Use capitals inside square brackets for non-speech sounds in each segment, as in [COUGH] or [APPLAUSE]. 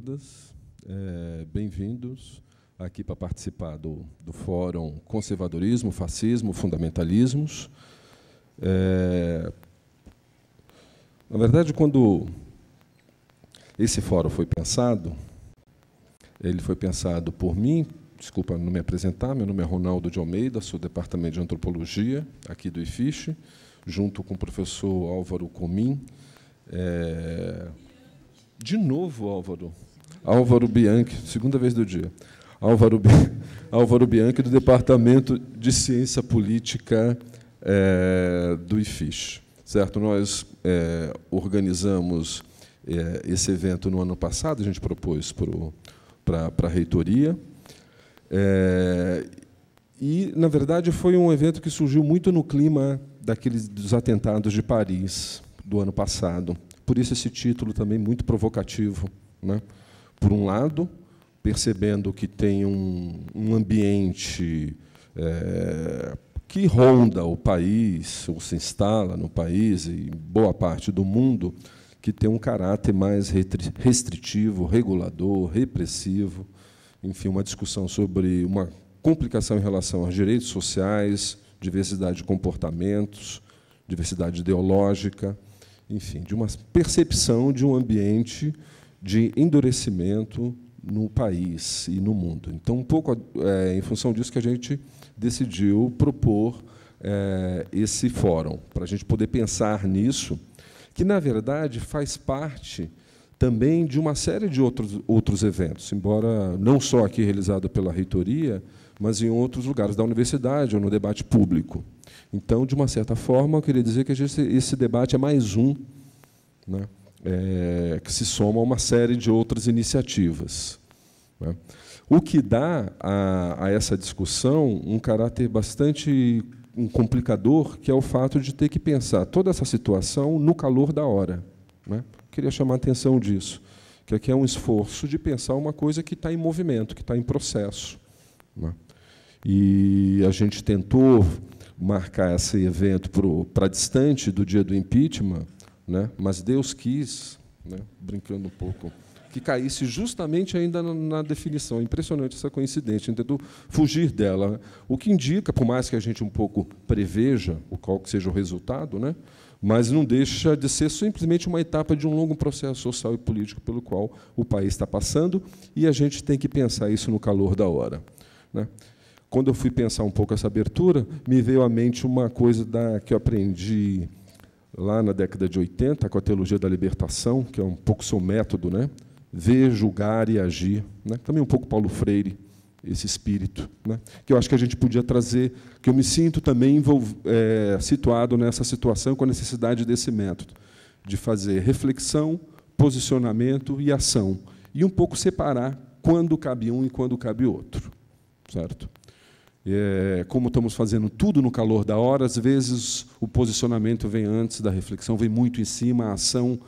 todas. É, Bem-vindos aqui para participar do, do Fórum Conservadorismo, Fascismo, Fundamentalismos. É, na verdade, quando esse fórum foi pensado, ele foi pensado por mim, desculpa não me apresentar, meu nome é Ronaldo de Almeida, sou do Departamento de Antropologia aqui do IFISH, junto com o professor Álvaro Comim, é, de novo, Álvaro. Álvaro Bianchi, segunda vez do dia. Álvaro, [LAUGHS] Álvaro Bianchi, do Departamento de Ciência Política é, do IFIS. Certo? Nós é, organizamos é, esse evento no ano passado, a gente propôs para a reitoria. e, na verdade, foi um evento que surgiu muito no clima daqueles dos atentados de Paris do ano passado. Por isso esse título também muito provocativo. Né? Por um lado, percebendo que tem um, um ambiente é, que ronda o país, ou se instala no país e boa parte do mundo, que tem um caráter mais restritivo, regulador, repressivo. Enfim, uma discussão sobre uma complicação em relação aos direitos sociais, diversidade de comportamentos, diversidade ideológica, enfim, de uma percepção de um ambiente de endurecimento no país e no mundo. Então, um pouco é, em função disso que a gente decidiu propor é, esse fórum, para a gente poder pensar nisso, que, na verdade, faz parte também de uma série de outros, outros eventos, embora não só aqui realizado pela reitoria, mas em outros lugares da universidade ou no debate público. Então, de uma certa forma, eu queria dizer que esse debate é mais um né, é, que se soma a uma série de outras iniciativas. Né. O que dá a, a, essa discussão um caráter bastante um complicador, que é o fato de ter que pensar toda essa situação no calor da hora. Né. Queria chamar a atenção disso, que aqui é um esforço de pensar uma coisa que está em movimento, que está em processo. Né. E a gente tentou marcar esse evento para distante do dia do impeachment, né? mas Deus quis, né? brincando um pouco, que caísse justamente ainda na definição. É impressionante essa coincidência, então, tentou fugir dela. Né? O que indica, por mais que a gente um pouco preveja o qual que seja o resultado, né? mas não deixa de ser simplesmente uma etapa de um longo processo social e político pelo qual o país está passando, e a gente tem que pensar isso no calor da hora. Né? Quando eu fui pensar um pouco essa abertura, me veio à mente uma coisa da, que eu aprendi lá na década de 80, com a Teologia da Libertação, que é um pouco seu método, né? ver, julgar e agir. Né? Também um pouco Paulo Freire, esse espírito, né? que eu acho que a gente podia trazer, que eu me sinto também é, situado nessa situação com a necessidade desse método, de fazer reflexão, posicionamento e ação, e um pouco separar quando cabe um e quando cabe outro, certo? é, como estamos fazendo tudo no calor da hora, às vezes o posicionamento vem antes da reflexão, vem muito em cima, a ação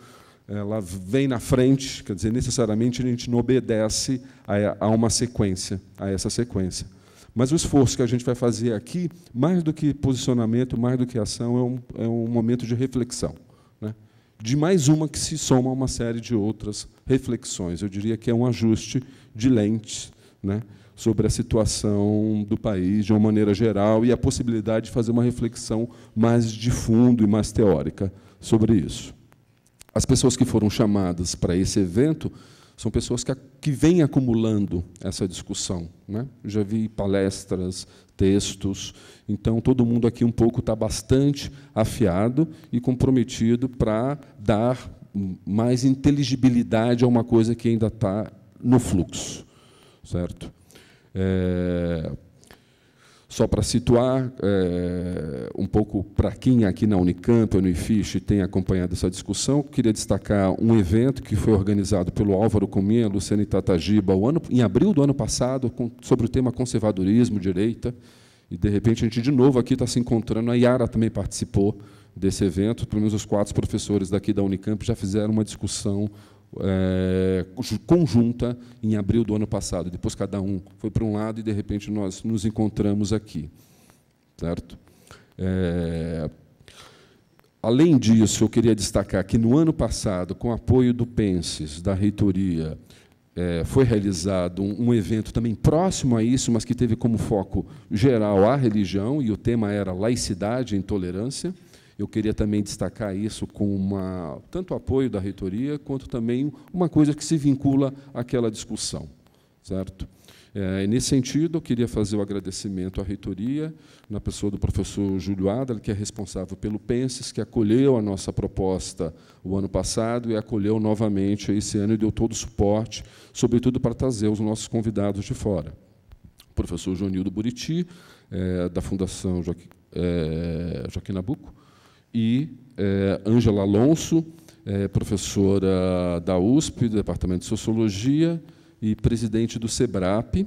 ela vem na frente, quer dizer, necessariamente a gente não obedece a, a uma sequência, a essa sequência. Mas o esforço que a gente vai fazer aqui, mais do que posicionamento, mais do que ação, é um, é um momento de reflexão. Né? De mais uma que se soma a uma série de outras reflexões. Eu diria que é um ajuste de lentes né? sobre a situação do país de uma maneira geral e a possibilidade de fazer uma reflexão mais de fundo e mais teórica sobre isso. As pessoas que foram chamadas para esse evento são pessoas que, que vêm acumulando essa discussão. Né? já vi palestras, textos, então todo mundo aqui um pouco está bastante afiado e comprometido para dar mais inteligibilidade a uma coisa que ainda está no fluxo, certo? É, só para situar é, um pouco para quem aqui na Unicamp ou no IFISH tem acompanhado essa discussão, queria destacar um evento que foi organizado pelo Álvaro Cominha, Luciana Itatagiba, ano, em abril do ano passado, com, sobre o tema conservadorismo, direita, e, de repente, a gente de novo aqui está se encontrando. A Yara também participou desse evento, pelo menos os quatro professores daqui da Unicamp já fizeram uma discussão é, conjunta em abril do ano passado. Depois cada um foi para um lado e de repente nós nos encontramos aqui, certo? É, além disso, eu queria destacar que no ano passado, com apoio do Penses, da reitoria, é, foi realizado um, um, evento também próximo a isso, mas que teve como foco geral a religião e o tema era laicidade e intolerância. Eu queria também destacar isso com uma, tanto apoio da reitoria, quanto também uma coisa que se vincula àquela discussão. Certo? É, nesse sentido, eu queria fazer o agradecimento à reitoria, na pessoa do professor Júlio Adler, que é responsável pelo PENSES, que acolheu a nossa proposta o ano passado e acolheu novamente esse ano e deu todo o suporte, sobretudo para trazer os nossos convidados de fora. O professor Jonildo Buriti, é, da Fundação Joaquim, é, Joaquim Nabuco, e eh, Ângela Alonso, eh, professora da USP, do Departamento de Sociologia, e presidente do SEBRAP,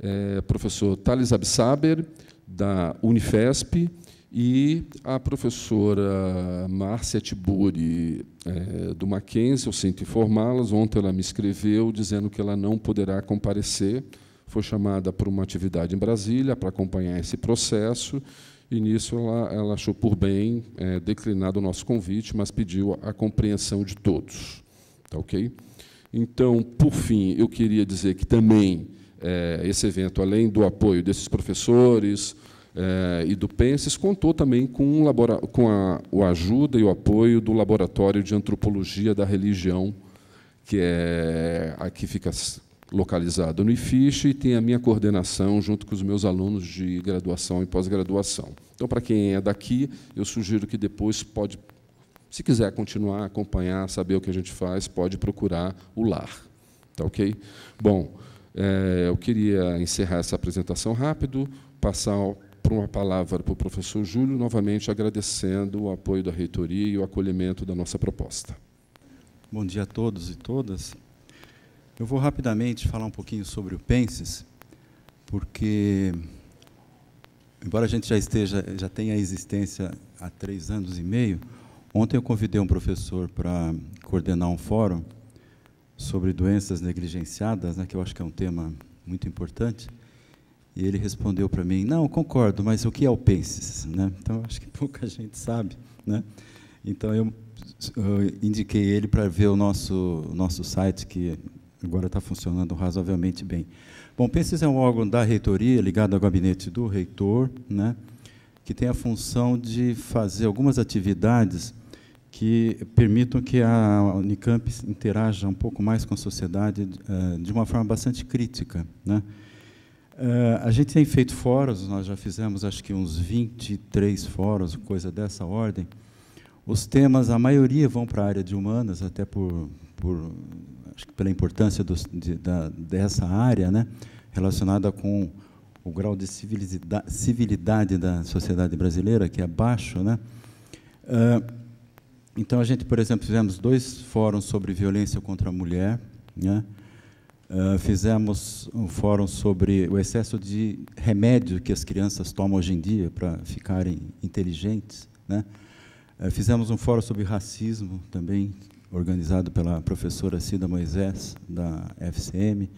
eh, professor Thales Absaber, da Unifesp, e a professora Márcia Tiburi, é, do Mackenzie, eu sinto informá-las, ontem ela me escreveu dizendo que ela não poderá comparecer, foi chamada para uma atividade em Brasília para acompanhar esse processo, e nisso ela, ela achou por bem é, declinar o nosso convite, mas pediu a compreensão de todos. Tá ok? Então, por fim, eu queria dizer que também é, esse evento, além do apoio desses professores é, e do PENSES, contou também com, um com a, a ajuda e o apoio do Laboratório de Antropologia da Religião, que é aqui fica localizado no IFISH e tem a minha coordenação junto com os meus alunos de graduação e pós-graduação. Então, para quem é daqui, eu sugiro que depois pode, se quiser continuar, acompanhar, saber o que a gente faz, pode procurar o LAR. Tá ok? Bom, é, eu queria encerrar essa apresentação rápido, passar por uma palavra para o professor Júlio, novamente agradecendo o apoio da reitoria e o acolhimento da nossa proposta. Bom dia a todos e todas. Eu vou rapidamente falar um pouquinho sobre o Penses, porque, embora a gente já esteja, já tenha existência há três anos e meio, ontem eu convidei um professor para coordenar um fórum sobre doenças negligenciadas, né, que eu acho que é um tema muito importante, e ele respondeu para mim, não, concordo, mas o que é o PENSES? Né? Então, acho que pouca [LAUGHS] gente sabe. Né? Então, eu, eu indiquei ele para ver o nosso, nosso site, que Agora está funcionando razoavelmente bem. Bom, PENSES é um órgão da reitoria, ligado ao gabinete do reitor, né, que tem a função de fazer algumas atividades que permitam que a Unicamp interaja um pouco mais com a sociedade eh, de uma forma bastante crítica. Né? Eh, a gente tem feito fóruns, nós já fizemos acho que uns 23 fóruns, coisa dessa ordem, os temas, a maioria vão para a área de humanas, até por, por acho que pela importância de, da, dessa área, né, relacionada com o grau de civilidade, civilidade da sociedade brasileira, que é baixo. Né? Uh, então, a gente, por exemplo, fizemos dois fóruns sobre violência contra a mulher, né? Uh, fizemos um fórum sobre o excesso de remédio que as crianças tomam hoje em dia para ficarem inteligentes, né? Eh, fizemos um fórum sobre racismo também, organizado pela professora Cida Moisés, da FCM.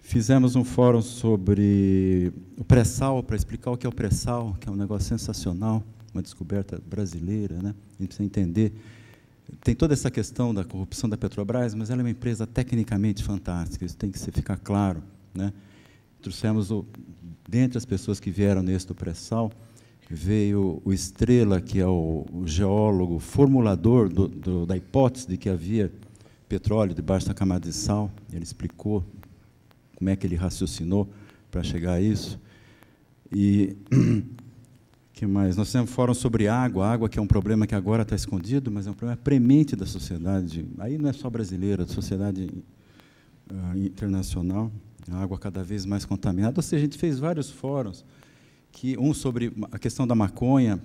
Fizemos um fórum sobre o pré-sal, para explicar o que é o pré-sal, que é um negócio sensacional, uma descoberta brasileira. Né? A gente precisa entender. Tem toda essa questão da corrupção da Petrobras, mas ela é uma empresa tecnicamente fantástica, isso tem que ficar claro. Né? Trouxemos, o, dentre as pessoas que vieram nesse do pré-sal, veio o Estrela, que é o, geólogo formulador do, do, da hipótese de que havia petróleo debaixo da camada de sal. Ele explicou como é que ele raciocinou para chegar a isso. E [CLEARS THROAT] que mais? Nós temos fóruns fórum sobre água, a água que é um problema que agora está escondido, mas é um problema premente da sociedade. Aí não é só brasileira, é da sociedade ah, internacional. A água cada vez mais contaminada. Ou seja, a gente fez vários fóruns que um sobre a questão da maconha,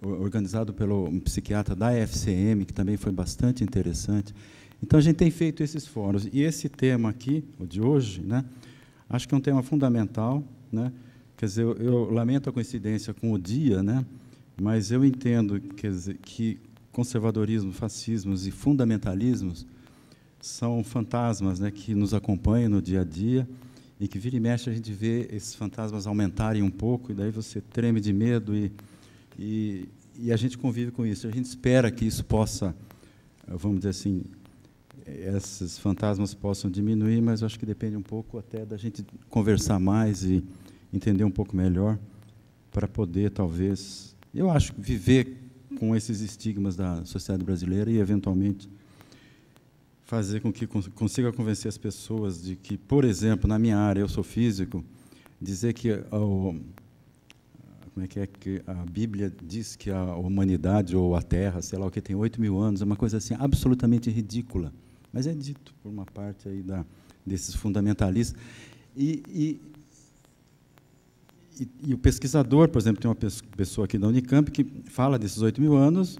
organizado pelo psiquiatra da FCM, que também foi bastante interessante. Então a gente tem feito esses fóruns e esse tema aqui, o de hoje, né, acho que é um tema fundamental, né? Quer dizer, eu, eu lamento a coincidência com o dia, né? Mas eu entendo, quer dizer, que conservadorismo, fascismos e fundamentalismos são fantasmas né, que nos acompanham no dia a dia e que vira e mexe a gente vê esses fantasmas aumentarem um pouco, e daí você treme de medo e, e, e a gente convive com isso. A gente espera que isso possa, eh, vamos dizer assim, esses fantasmas possam diminuir, mas acho que depende um pouco até da gente conversar mais e entender um pouco melhor para poder, talvez, eu acho, viver com esses estigmas da sociedade brasileira e, eventualmente, fazer com que consiga convencer as pessoas de que, por exemplo, na minha área, eu sou físico, dizer que como é que é que a Bíblia diz que a humanidade ou a Terra, sei lá o que, tem 8 mil anos, é uma coisa assim absolutamente ridícula. Mas é dito por uma parte aí da, desses fundamentalistas. E, e, e, e o pesquisador, por exemplo, tem uma pessoa aqui da Unicamp que fala desses 8 mil anos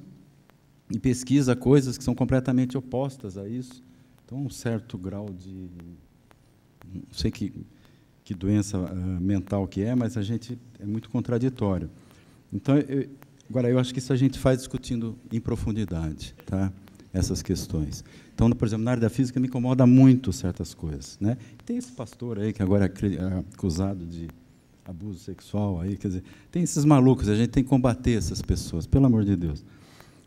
e pesquisa coisas que são completamente opostas a isso. Então, um certo grau de. Não sei que, que doença ah, mental que é, mas a gente é muito contraditório. Então, eu, agora, eu acho que isso a gente faz discutindo em profundidade tá? essas questões. Então, por exemplo, na área da física me incomoda muito certas coisas. Né? Tem esse pastor aí que agora é, é acusado de abuso sexual aí, quer dizer, tem esses malucos, a gente tem que combater essas pessoas, pelo amor de Deus.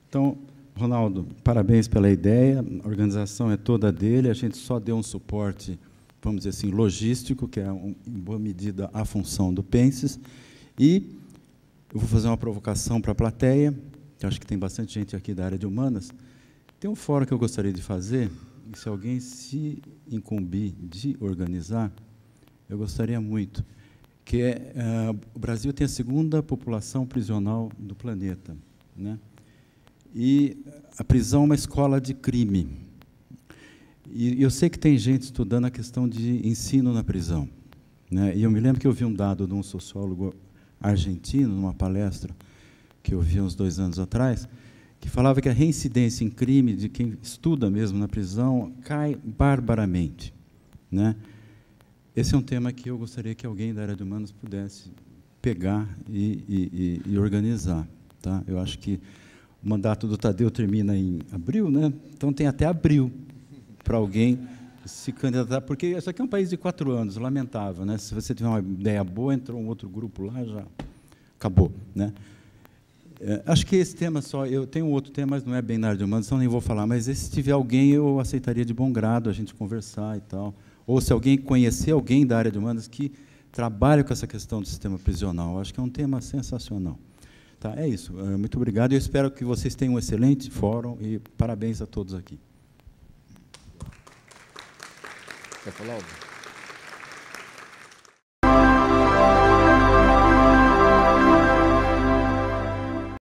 Então, Ronaldo, parabéns pela ideia, a organização é toda dele, a gente só deu um suporte, vamos dizer assim, logístico, que é um, em boa medida a função do Penses, e eu vou fazer uma provocação para a plateia, que acho que tem bastante gente aqui da área de humanas. Tem um fórum que eu gostaria de fazer, e se alguém se incumbir de organizar, eu gostaria muito, que é, uh, o Brasil tem a segunda população prisional do planeta, né? E a prisão é uma escola de crime. E eu sei que tem gente estudando a questão de ensino na prisão. Né? E eu me lembro que eu vi um dado de um sociólogo argentino, numa palestra que eu vi uns dois anos atrás, que falava que a reincidência em crime de quem estuda mesmo na prisão cai barbaramente. Né? Esse é um tema que eu gostaria que alguém da área de humanos pudesse pegar e, e, e, e organizar. Tá? Eu acho que o mandato do Tadeu termina em abril, né? Então tem até abril para alguém se candidatar, porque isso aqui é um país de quatro anos, lamentável, né? Se você tiver uma ideia boa, entrou um outro grupo lá, já acabou, né? É, acho que esse tema só, eu tenho outro tema, mas não é bem na área de humanos, então nem vou falar, mas se tiver alguém, eu aceitaria de bom grado a gente conversar e tal. Ou se alguém conhecer alguém da área de humanos que trabalha com essa questão do sistema prisional, acho que é um tema sensacional. Tá, é isso. Ah, muito obrigado. Eu espero que vocês tenham um excelente fórum e parabéns a todos aqui. Quer falar,